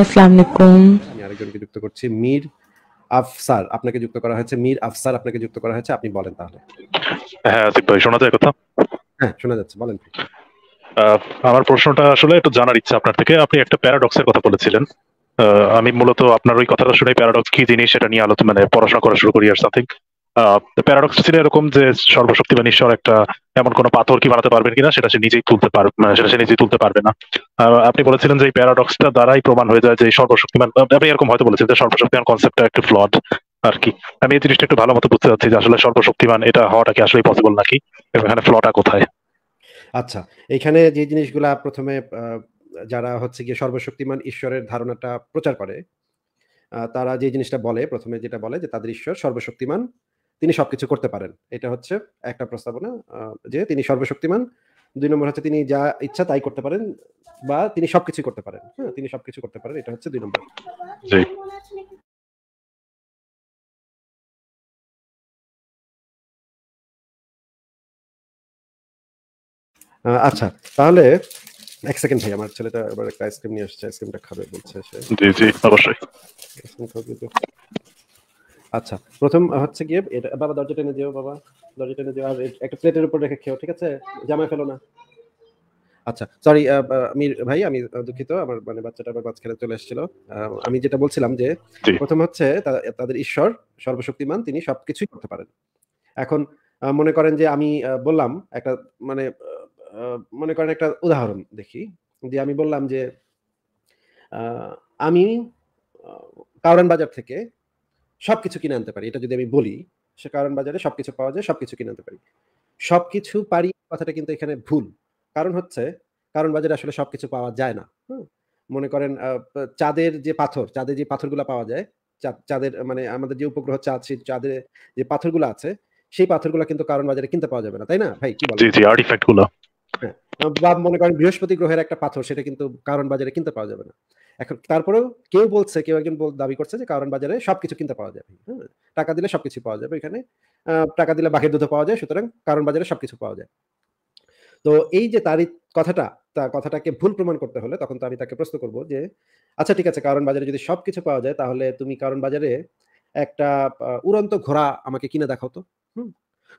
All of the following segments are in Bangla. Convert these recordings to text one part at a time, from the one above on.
আসসালামু আলাইকুম আমি আরেকজনকে যুক্ত করছি মীর আফসার আপনাকে যুক্ত করা হয়েছে মীর আফসার আপনাকে যুক্ত করা হয়েছে আপনি বলেন তাহলে হ্যাঁ আসিফ ভাই শোনা যায় কথা হ্যাঁ শোনা যাচ্ছে বলেন আমার প্রশ্নটা আসলে একটু জানার ইচ্ছা আপনার থেকে আপনি একটা প্যারাডক্সের কথা বলেছিলেন আমি মূলত আপনার ওই কথাটা শুনে প্যারাডক্স কি জিনিস সেটা নিয়ে আলোচনা মানে পড়াশোনা করা শুরু করি আর সাথে প্যারাডক্স ছিল এরকম যে সর্বশক্তিমান ঈশ্বর একটা এমন কোনো পাথর কি বানাতে পারবেন কিনা সেটা সে নিজেই তুলতে পারবে মানে সেটা সে নিজেই তুলতে পারবে না আপনি বলেছিলেন যে এই প্যারাডক্সটা দ্বারাই প্রমাণ হয়ে যায় যে সর্বশক্তিমান আপনি এরকম হয়তো বলেছেন যে সর্বশক্তিমান কনসেপ্টটা একটু ফ্লড আর কি আমি এই জিনিসটা একটু ভালো মতো বুঝতে চাচ্ছি যে আসলে সর্বশক্তিমান এটা হওয়াটা কি আসলে পসিবল নাকি এখানে ফ্লটা কোথায় আচ্ছা এখানে যে জিনিসগুলা প্রথমে যারা হচ্ছে গিয়ে সর্বশক্তিমান ঈশ্বরের ধারণাটা প্রচার করে তারা যে জিনিসটা বলে প্রথমে যেটা বলে যে তাদের ঈশ্বর সর্বশক্তিমান তিনি সবকিছু করতে পারেন এটা হচ্ছে একটা প্রস্তাবনা যে তিনি সর্বশক্তিমান দুই নম্বর হচ্ছে তিনি যা ইচ্ছা তাই করতে পারেন বা তিনি সবকিছু করতে পারেন হ্যাঁ তিনি সবকিছু করতে পারেন এটা হচ্ছে দুই নম্বর আচ্ছা তাহলে এক সেকেন্ড ভাই আমার ছেলেটা এবার একটা আইসক্রিম নিয়ে আসছে আইসক্রিমটা খাবে বলছে সে জি জি অবশ্যই আচ্ছা প্রথম হচ্ছে গিয়ে বাবা দরজা টেনে দিও বাবা দরজা টেনে দিও আর একটা প্লেটের উপর রেখে খেও ঠিক আছে জামায় ফেলো না আচ্ছা সরি আমি ভাই আমি দুঃখিত আমার মানে বাচ্চাটা আবার মাঝখানে চলে এসেছিল আমি যেটা বলছিলাম যে প্রথম হচ্ছে তাদের ঈশ্বর সর্বশক্তিমান তিনি সবকিছুই করতে পারেন এখন মনে করেন যে আমি বললাম একটা মানে মনে করেন একটা উদাহরণ দেখি যে আমি বললাম যে আমি কাউরান বাজার থেকে সব কিছু কিনে আনতে পারি এটা যদি আমি বলি সে কারণ বাজারে সব কিছু পাওয়া যায় সব কিছু কিনে আনতে পারি সব কিছু পারি কথাটা কিন্তু এখানে ভুল কারণ হচ্ছে কারণ বাজারে আসলে সব কিছু পাওয়া যায় না মনে করেন চাঁদের যে পাথর চাঁদের যে পাথরগুলো পাওয়া যায় চাঁদের মানে আমাদের যে উপগ্রহ চাঁদ সেই চাঁদের যে পাথরগুলো আছে সেই পাথরগুলো কিন্তু কারণ বাজারে কিনতে পাওয়া যাবে না তাই না ভাই কি বলেন জি জি আর্টিফ্যাক্টগুলো হ্যাঁ বা মনে করেন বৃহস্পতি গ্রহের একটা পাথর সেটা কিন্তু কারণ বাজারে কিনতে পাওয়া যাবে না এখন তারপরেও কেউ বলছে কেউ একজন দাবি করছে যে কারণ বাজারে সবকিছু কিনতে পাওয়া যাবে হ্যাঁ, টাকা দিলে সবকিছু পাওয়া যাবে এখানে টাকা দিলে বাঘের দুধ পাওয়া যায় সুতরাং কারণ বাজারে সবকিছু পাওয়া যায় তো এই যে তার কথাটা তা কথাটাকে ভুল প্রমাণ করতে হলে তখন তো আমি তাকে প্রশ্ন করব যে আচ্ছা ঠিক আছে কারণ বাজারে যদি সবকিছু পাওয়া যায় তাহলে তুমি কারণ বাজারে একটা উড়ন্ত ঘোড়া আমাকে কিনে দেখাও তো হুম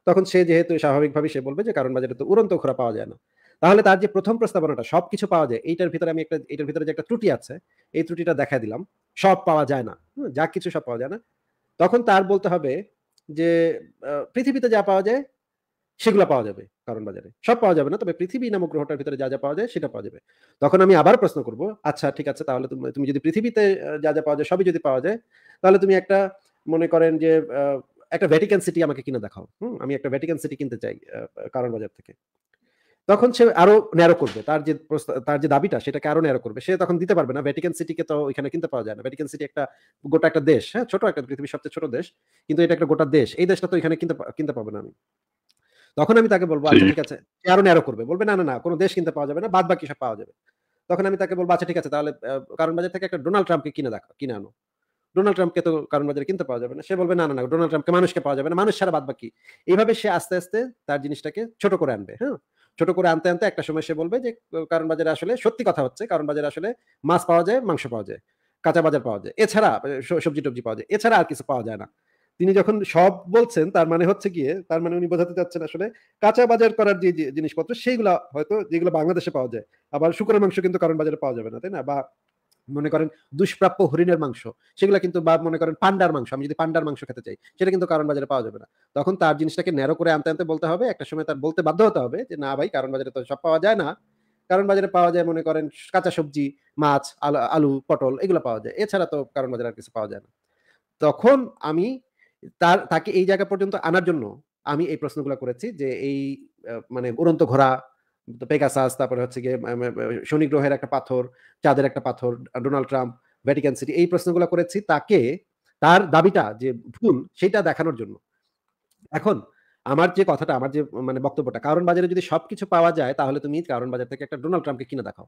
তখন সে যেহেতু স্বাভাবিকভাবে সে বলবে যে কারণ বাজারে তো উড়ন্ত ঘোড়া পাওয়া যায় না তাহলে তার যে প্রথম প্রস্তাবনাটা সব কিছু পাওয়া যায় এইটার ভিতরে আমি একটা এটার ভিতরে যে একটা ত্রুটি আছে এই ত্রুটিটা দেখা দিলাম সব পাওয়া যায় না যা কিছু সব পাওয়া যায় না তখন তার বলতে হবে যে পৃথিবীতে যা পাওয়া যায় সেগুলো পাওয়া যাবে কারণ বাজারে সব পাওয়া যাবে না তবে পৃথিবী নামক গ্রহটার ভিতরে যা যা পাওয়া যায় সেটা পাওয়া যাবে তখন আমি আবার প্রশ্ন করব আচ্ছা ঠিক আছে তাহলে তুমি তুমি যদি পৃথিবীতে যা যা পাওয়া যায় সবই যদি পাওয়া যায় তাহলে তুমি একটা মনে করেন যে একটা ভ্যাটিকান সিটি আমাকে কিনে দেখাও হুম আমি একটা ভ্যাটিকান সিটি কিনতে চাই কারণ বাজার থেকে তখন সে আরো ন্যারো করবে তার যে তার যে দাবিটা সেটাকে আরো ন্যারো করবে সে তখন দিতে পারবে না ভ্যাটিকান সিটিকে তো এখানে কিনতে পাওয়া যায় না ভ্যাটিকান সিটি একটা গোটা একটা দেশ হ্যাঁ ছোট একটা পৃথিবীর সবচেয়ে ছোট দেশ কিন্তু এটা একটা গোটা দেশ এই দেশটা তো এখানে কিনতে কিনতে পাবে না আমি তখন আমি তাকে বলবো আচ্ছা ঠিক আছে আরো ন্যারো করবে বলবে না না না কোনো দেশ কিনতে পাওয়া যাবে না বাদ বাকি সব পাওয়া যাবে তখন আমি তাকে বলবো আচ্ছা ঠিক আছে তাহলে কারণ বাজার থেকে একটা ডোনাল্ড ট্রাম্পকে কিনে দেখো কিনে আনো ডোনাল্ড ট্রাম্পকে তো কারণ বাজারে কিনতে পাওয়া যাবে না সে বলবে না না ডোনাল্ড ট্রাম্পকে মানুষকে পাওয়া যাবে না মানুষ ছাড়া বাদ বাকি এইভাবে সে আস্তে আস্তে তার জিনিসটাকে ছোট করে আনবে হ্যাঁ ছোট করে আনতে আনতে একটা সময় সে বলবে যে কারণ বাজারে আসলে সত্যি কথা হচ্ছে কারণ বাজারে আসলে মাছ পাওয়া যায় মাংস পাওয়া যায় কাঁচা বাজার পাওয়া যায় এছাড়া সবজি টবজি পাওয়া যায় এছাড়া আর কিছু পাওয়া যায় না তিনি যখন সব বলছেন তার মানে হচ্ছে গিয়ে তার মানে উনি বোঝাতে চাচ্ছেন আসলে কাঁচা বাজার করার যে জিনিসপত্র সেইগুলো হয়তো যেগুলো বাংলাদেশে পাওয়া যায় আবার শুকরের মাংস কিন্তু কারণ বাজারে পাওয়া যাবে না তাই না বা মনে করেন দুষ্প্রাপ্য হরিণের মাংস সেগুলো কিন্তু বা মনে করেন পান্ডার মাংস আমি যদি পান্ডার মাংস খেতে চাই সেটা কিন্তু কারণ বাজারে পাওয়া যাবে না তখন তার জিনিসটাকে ন্যারো করে আনতে আনতে বলতে হবে একটা সময় তার বলতে বাধ্য হতে হবে যে না ভাই কারণ বাজারে তো সব পাওয়া যায় না কারণ বাজারে পাওয়া যায় মনে করেন কাঁচা সবজি মাছ আলু পটল এগুলো পাওয়া যায় এছাড়া তো কারণ বাজারে আর কিছু পাওয়া যায় না তখন আমি তার তাকে এই জায়গা পর্যন্ত আনার জন্য আমি এই প্রশ্নগুলো করেছি যে এই মানে উড়ন্ত ঘোড়া পেগাসাস তারপরে হচ্ছে গিয়ে শনি গ্রহের একটা পাথর চাঁদের একটা পাথর ডোনাল্ড ট্রাম্প ভ্যাটিকান সিটি এই প্রশ্নগুলো করেছি তাকে তার দাবিটা যে ভুল সেটা দেখানোর জন্য এখন আমার যে কথাটা আমার যে মানে বক্তব্যটা কারণ বাজারে যদি সবকিছু পাওয়া যায় তাহলে তুমি কারণ বাজার থেকে একটা ডোনাল্ড ট্রাম্পকে কিনে দেখাও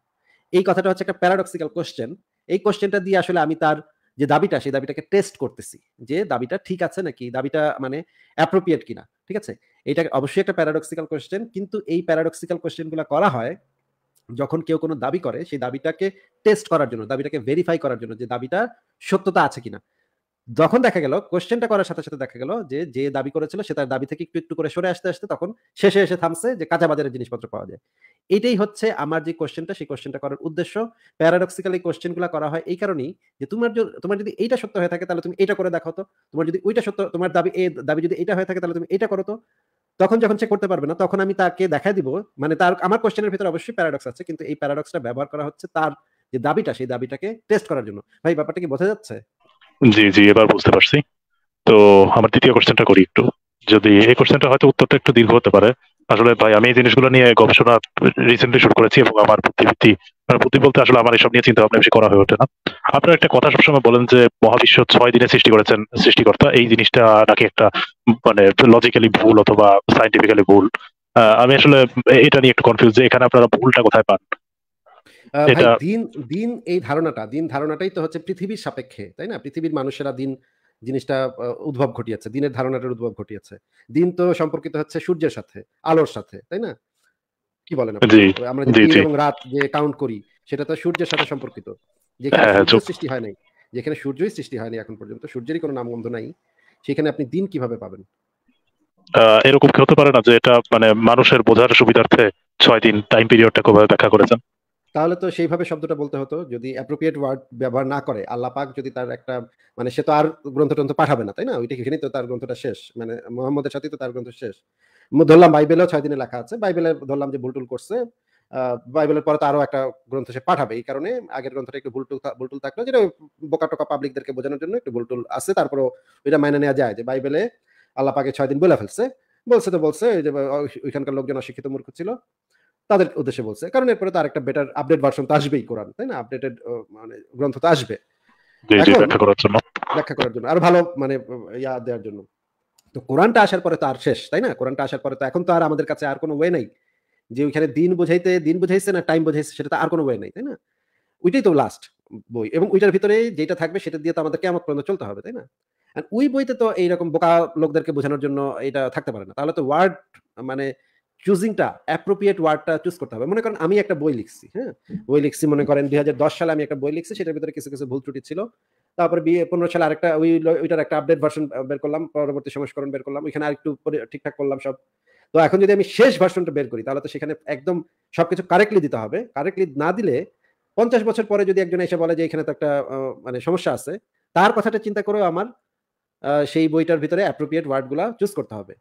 এই কথাটা হচ্ছে একটা প্যারাডক্সিক্যাল কোশ্চেন এই কোশ্চেনটা দিয়ে আসলে আমি তার যে দাবিটা সেই দাবিটাকে টেস্ট করতেছি যে দাবিটা ঠিক আছে নাকি দাবিটা মানে অ্যাপ্রোপ্রিয়েট কিনা ঠিক আছে এটা অবশ্যই একটা প্যারাডক্সিক্যাল কোয়েশ্চেন কিন্তু এই প্যারাডক্সিক্যাল কোয়েশ্চেনগুলো করা হয় যখন কেউ কোনো দাবি করে সেই দাবিটাকে টেস্ট করার জন্য দাবিটাকে ভেরিফাই করার জন্য যে দাবিটার সত্যতা আছে কিনা যখন দেখা গেল কোশ্চেনটা করার সাথে সাথে দেখা গেল যে যে দাবি করেছিল সে তার দাবি থেকে একটু একটু করে সরে আসতে আসতে তখন শেষে এসে থামছে যে কাঁচা বাজারের জিনিসপত্র পাওয়া যায় এটাই হচ্ছে আমার যে কোশ্চেনটা সেই কোশ্চেনটা করার উদ্দেশ্য প্যারাডক্সিক্যাল এই গুলা করা হয় এই কারণেই যে তোমার তোমার যদি এইটা সত্য হয়ে থাকে তাহলে তুমি এটা করে দেখো তো তোমার যদি ওইটা সত্য তোমার দাবি এ দাবি যদি এটা হয়ে থাকে তাহলে তুমি এটা করো তো তখন যখন সে করতে পারবে না তখন আমি তাকে দেখা দিব মানে তার আমার কোশ্চেনের ভিতরে অবশ্যই প্যারাডক্স আছে কিন্তু এই প্যারাডক্সটা ব্যবহার করা হচ্ছে তার যে দাবিটা সেই দাবিটাকে টেস্ট করার জন্য ভাই ব্যাপারটা কি বোঝা যাচ্ছে জি জি এবার বুঝতে পারছি তো আমার দ্বিতীয় কোশ্চেনটা করি একটু যদি এই কোশ্চেনটা হয়তো উত্তরটা একটু দীর্ঘ হতে পারে আসলে ভাই আমি এই জিনিসগুলো নিয়ে গবেষণা রিসেন্টলি শুরু করেছি এবং আমার বুদ্ধিবৃত্তি মানে বুদ্ধি বলতে আসলে আমার এসব নিয়ে চিন্তা ভাবনা বেশি করা হয়ে ওঠে না আপনার একটা কথা সবসময় বলেন যে মহাবিশ্ব ছয় দিনে সৃষ্টি করেছেন সৃষ্টিকর্তা এই জিনিসটা নাকি একটা মানে লজিক্যালি ভুল অথবা সাইন্টিফিক্যালি ভুল আমি আসলে এটা নিয়ে একটু কনফিউজ যে এখানে আপনারা ভুলটা কোথায় পান দিন দিন এই ধারণাটা দিন ধারণাটাই তো হচ্ছে পৃথিবীর সাপেক্ষে তাই না পৃথিবীর মানুষেরা দিন জিনিসটা উদ্ভব ঘটিয়েছে দিনের ধারণাটার উদ্ভব ঘটিয়েছে দিন তো সম্পর্কিত হচ্ছে সূর্যের সাথে আলোর সাথে তাই না কি বলেন আমরা এবং রাত যে কাউন্ট করি সেটা তো সূর্যের সাথে সম্পর্কিত যেখানে হ্যাঁ, হ্যাঁ, সৃষ্টি হয় নাই যেখানে সূর্যই সৃষ্টি হয়নি এখন পর্যন্ত সূর্যেরই কোনো নামগন্ধ নাই সেখানে আপনি দিন কিভাবে পাবেন এরকম কি হতে পারে না যে এটা মানে মানুষের বোঝার সুবিধার্থে ছয় দিন টাইম পিরিয়ডটা কোভাবে ব্যাখ্যা করেছেন তাহলে তো সেইভাবে শব্দটা বলতে হতো যদি অ্যাপ্রোপ্রিয়েট ওয়ার্ড ব্যবহার না করে আল্লাহ পাক যদি তার একটা মানে সে তো আর গ্রন্থ টন্থ পাঠাবে না তাই না ওইটা সেখানেই তো তার গ্রন্থটা শেষ মানে মোহাম্মদের সাথে তো তার গ্রন্থ শেষ ধরলাম বাইবেলেও ছয় দিনে লেখা আছে বাইবেলে ধরলাম যে ভুলটুল করছে বাইবেলের পরে তো আরো একটা গ্রন্থ সে পাঠাবে এই কারণে আগের গ্রন্থটা একটু ভুলটুল ভুলটুল থাকলো যেটা বোকা টোকা পাবলিকদেরকে বোঝানোর জন্য একটু ভুলটুল আছে তারপরে ওইটা মাইনে নেওয়া যায় যে বাইবেলে আল্লাহ পাকে ছয় দিন বলে ফেলছে বলছে তো বলছে ওইখানকার লোকজন অশিক্ষিত মূর্খ ছিল তাদের উদ্দেশ্যে বলছে কারণ এরপরে তার একটা বেটার আপডেট ভার্সন তো আসবেই কোরআন তাই না আপডেটেড মানে গ্রন্থ তো আসবে ব্যাখ্যা করার জন্য আর ভালো মানে ইয়া দেওয়ার জন্য তো কোরআনটা আসার পরে তো আর শেষ তাই না কোরআনটা আসার পরে তো এখন তো আর আমাদের কাছে আর কোনো ওয়ে নাই যে ওইখানে দিন বোঝাইতে দিন বোঝাইছে না টাইম বোঝাইছে সেটা তো আর কোনো ওয়ে নাই তাই না ওইটাই তো লাস্ট বই এবং ওইটার ভিতরে যেটা থাকবে সেটা দিয়ে তো আমাদের কেমন পর্যন্ত চলতে হবে তাই না ওই বইতে তো এইরকম বোকা লোকদেরকে বোঝানোর জন্য এটা থাকতে পারে না তাহলে তো ওয়ার্ড মানে চুজিংটা অ্যাপ্রোপ্রিয়েট ওয়ার্ডটা চুজ করতে হবে মনে করেন আমি একটা বই লিখছি হ্যাঁ বই লিখছি মনে করেন দুই সালে আমি একটা বই লিখছি সেটার ভিতরে কিছু কিছু ভুল ত্রুটি ছিল তারপরে বিয়ে পনেরো সালে আরেকটা ওই ওইটার একটা আপডেট ভার্সন বের করলাম পরবর্তী সংস্করণ বের করলাম ওইখানে আরেকটু ঠিকঠাক করলাম সব তো এখন যদি আমি শেষ ভার্সনটা বের করি তাহলে তো সেখানে একদম সবকিছু কারেক্টলি দিতে হবে কারেক্টলি না দিলে পঞ্চাশ বছর পরে যদি একজন এসে বলে যে এখানে তো একটা মানে সমস্যা আছে তার কথাটা চিন্তা করেও আমার সেই বইটার ভিতরে অ্যাপ্রোপ্রিয়েট ওয়ার্ডগুলো চুজ করতে হবে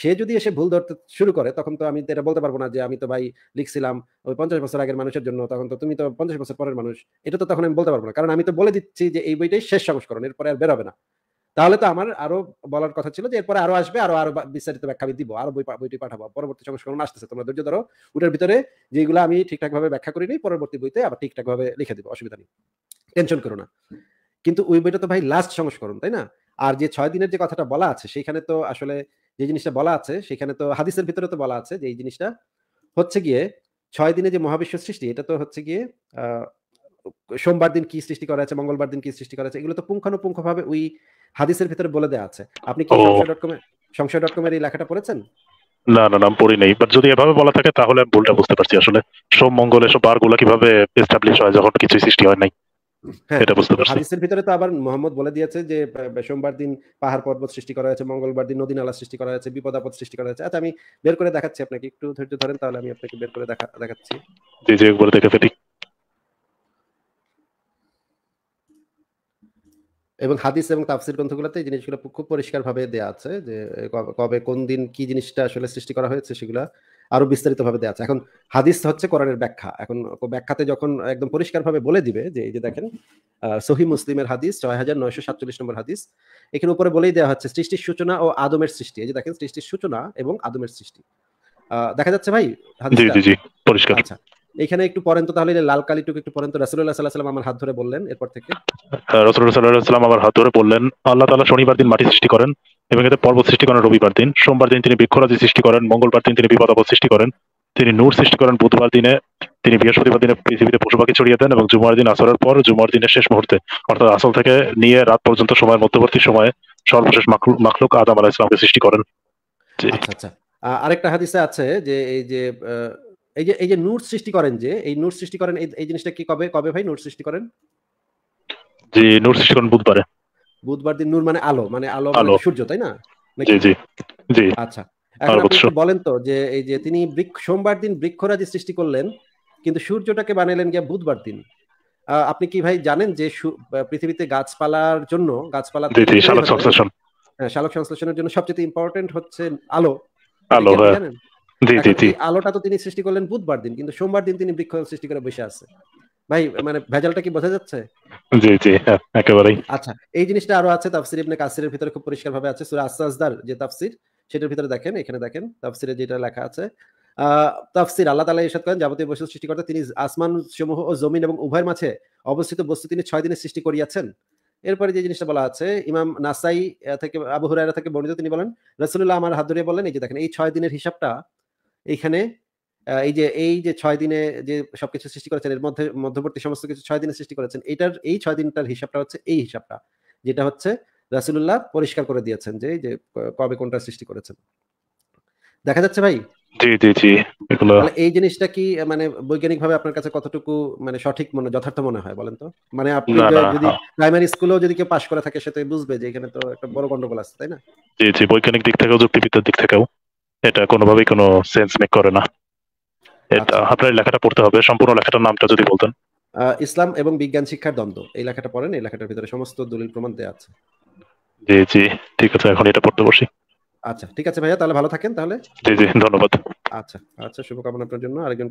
সে যদি এসে ভুল ধরতে শুরু করে তখন তো আমি এটা বলতে পারবো না যে আমি তো ভাই লিখছিলাম ওই পঞ্চাশ বছর আগের মানুষের জন্য তখন তো তুমি তো পঞ্চাশ বছর পরের মানুষ এটা তো তখন আমি বলতে পারবো না কারণ আমি তো বলে দিচ্ছি যে এই বইটাই শেষ সংস্করণ এরপরে আর বেরোবে না তাহলে তো আমার আরো বলার কথা ছিল যে এরপরে আরো আসবে আরো আরো বিস্তারিত ব্যাখ্যা দিব আরো বই বইটি পাঠাবো পরবর্তী সংস্করণ আসতেছে তোমরা ধৈর্য ধরো ওটার ভিতরে যেগুলো আমি ঠিকঠাক ভাবে ব্যাখ্যা করিনি পরবর্তী বইতে আবার ঠিকঠাক ভাবে লিখে দিব অসুবিধা নেই টেনশন করো না কিন্তু ওই বইটা তো ভাই লাস্ট সংস্করণ তাই না আর যে ছয় দিনের যে কথাটা বলা আছে সেইখানে তো আসলে যে জিনিসটা বলা আছে সেখানে তো হাদিসের ভিতরে তো বলা আছে যে এই জিনিসটা হচ্ছে গিয়ে ছয় দিনে যে মহাবিশ্ব সৃষ্টি এটা তো হচ্ছে গিয়ে সোমবার দিন কি সৃষ্টি করা আছে মঙ্গলবার দিন কি সৃষ্টি করা আছে এগুলো তো পুঙ্খানুপুঙ্খ ভাবে ওই হাদিসের ভিতরে বলে দেওয়া আছে আপনি কি সংশয় ডট কমে সংশয় কমের এই লেখাটা পড়েছেন না না না পড়ি নাই বাট যদি এভাবে বলা থাকে তাহলে আমি ভুলটা বুঝতে পারছি আসলে সোম মঙ্গল এসব বারগুলো কিভাবে এস্টাবলিশ হয় যখন কিছুই সৃষ্টি হয় নাই হ্যাঁ, হাদিসের ভিতরে তো আবার মোহাম্মদ বলে দিয়েছে যে সোমবার দিন পাহাড় পর্বত সৃষ্টি করা হয়েছে মঙ্গলবার দিন নদী নালা সৃষ্টি করা হয়েছে সৃষ্টি করা হয়েছে আচ্ছা আমি বের করে দেখাচ্ছি আপনাকে একটু ধৈর্য ধরেন তাহলে আমি আপনাকে বের করে দেখা দেখাচ্ছি জি জি একবার ফেলি এবং হাদিস এবং তাফসির গ্রন্থগুলোতে এই জিনিসগুলো খুব পরিষ্কারভাবে দেয়া আছে যে কবে কোন দিন কি জিনিসটা আসলে সৃষ্টি করা হয়েছে সেগুলা আরো বিস্তারিতভাবে দেওয়া আছে এখন হাদিস হচ্ছে কোরআনের ব্যাখ্যা এখন ব্যাখ্যাতে যখন একদম পরিষ্কারভাবে বলে দিবে যে এই যে দেখেন সহি মুসলিমের হাদিস ছয় হাজার নয়শো সাতচল্লিশ নম্বর হাদিস এখানে উপরে বলেই দেওয়া হচ্ছে সৃষ্টির সূচনা ও আদমের সৃষ্টি এই যে দেখেন সৃষ্টির সূচনা এবং আদমের সৃষ্টি দেখা যাচ্ছে ভাই হাদিস আচ্ছা এখানে একটু পরেন তো তাহলে লাল কালিটুকু একটু পরেন তো রাসূলুল্লাহ রাসুল্লাহ সাল্লাহ সাল্লাম আমার হাত ধরে বললেন এরপর থেকে রাসুল্লাহ সাল্লাহ সাল্লাম আমার হাত ধরে বললেন আল্লাহ তাআলা শনিবার দিন মাটি সৃষ্টি করেন এবং এতে পর্বত সৃষ্টি করেন রবিবার দিন সোমবার দিন তিনি বৃক্ষরাজি সৃষ্টি করেন মঙ্গলবার দিন তিনি বিপদ সৃষ্টি করেন তিনি নূর সৃষ্টি করেন বুধবার দিনে তিনি বৃহস্পতিবার দিনে পৃথিবীতে পশু পাখি ছড়িয়ে দেন এবং জুমার দিন আসরের পর জুমার দিনের শেষ মুহূর্তে অর্থাৎ আসল থেকে নিয়ে রাত পর্যন্ত সময়ের মধ্যবর্তী সময়ে সর্বশেষ মাখলুক আদম আলাহ ইসলামকে সৃষ্টি করেন আচ্ছা, আচ্ছা। আরেকটা হাদিসে আছে যে এই যে এই যে এই যে নূর সৃষ্টি করেন যে এই নূর সৃষ্টি করেন এই জিনিসটা কি কবে কবে ভাই নূর সৃষ্টি করেন জি নূর সৃষ্টি করেন বুধবারে বুধবার দিন নূর মানে আলো মানে আলো মানে সূর্য তাই না জি জি জি আচ্ছা এখন আপনি বলেন তো যে এই যে তিনি সোমবার দিন বৃক্ষরাজি সৃষ্টি করলেন কিন্তু সূর্যটাকে বানাইলেন গিয়া বুধবার দিন আপনি কি ভাই জানেন যে পৃথিবীতে গাছপালার জন্য গাছপালা শালক সংশ্লেষণ হ্যাঁ, শালক সংশ্লেষণের জন্য সবচেয়ে ইম্পর্টেন্ট হচ্ছে আলো আলো হ্যাঁ। জানেন আলোটা তো তিনি সৃষ্টি করলেন বুধবার দিন কিন্তু সোমবার দিন তিনি বৃক্ষ সৃষ্টি করে বসে আছে ভাই মানে ভেজালটা কি বোঝা যাচ্ছে হ্যাঁ, আচ্ছা এই জিনিসটা আরো আছে তাফসির ইবনে কাসিরের ভিতরে খুব পরিষ্কার ভাবে আছে যে তাফসির সেটার ভিতরে দেখেন এখানে দেখেন তাফসিরে যেটা লেখা আছে তাফসির আল্লাহ করেন যাবতীয় বস্তু তিনি আসমান সমূহ ও জমিন এবং উভয়ের মাঝে অবস্থিত বস্তু তিনি ছয় দিনে সৃষ্টি করিয়াছেন এরপরে যে জিনিসটা বলা আছে ইমাম নাসাই থেকে আবু থেকে বর্ণিত তিনি বলেন রসুল্লাহ আমার হাত ধরে বলেন এই যে দেখেন এই ছয় দিনের হিসাবটা এইখানে এই যে এই যে ছয় দিনে যে সবকিছু সৃষ্টি করেছেন এর মধ্যে মধ্যবর্তী সমস্ত কিছু ছয় দিনে সৃষ্টি করেছেন এটার এই ছয় দিনটার হিসাবটা হচ্ছে এই হিসাবটা যেটা হচ্ছে রাসুল্লাহ পরিষ্কার করে দিয়েছেন যে যে কবে কোনটা সৃষ্টি করেছেন দেখা যাচ্ছে ভাই এই জিনিসটা কি মানে বৈজ্ঞানিক ভাবে আপনার কাছে কতটুকু মানে সঠিক মনে যথার্থ মনে হয় বলেন তো মানে আপনি যদি প্রাইমারি স্কুলেও যদি কেউ পাশ করে থাকে সে তো বুঝবে যে এখানে তো একটা বড় গন্ডগোল আছে তাই না জি জি বৈজ্ঞানিক দিক থেকেও যুক্তিবিদ্যার দিক থেকেও এটা কোনোভাবেই কোনো সেন্স মেক করে না এটা আচ্ছা। আপনার লেখাটা পড়তে হবে সম্পূর্ণ লেখাটার নামটা যদি বলতেন ইসলাম এবং বিজ্ঞান শিক্ষার দ্বন্দ্ব এই লেখাটা পড়েন এই লেখাটার ভিতরে সমস্ত দলিল প্রমাণ দেওয়া আছে জি জি ঠিক আছে এখন এটা পড়তে বসি আচ্ছা ঠিক আছে ভাইয়া তাহলে ভালো থাকেন তাহলে জি জি ধন্যবাদ আচ্ছা আচ্ছা শুভকামনা আপনার জন্য আরেকজন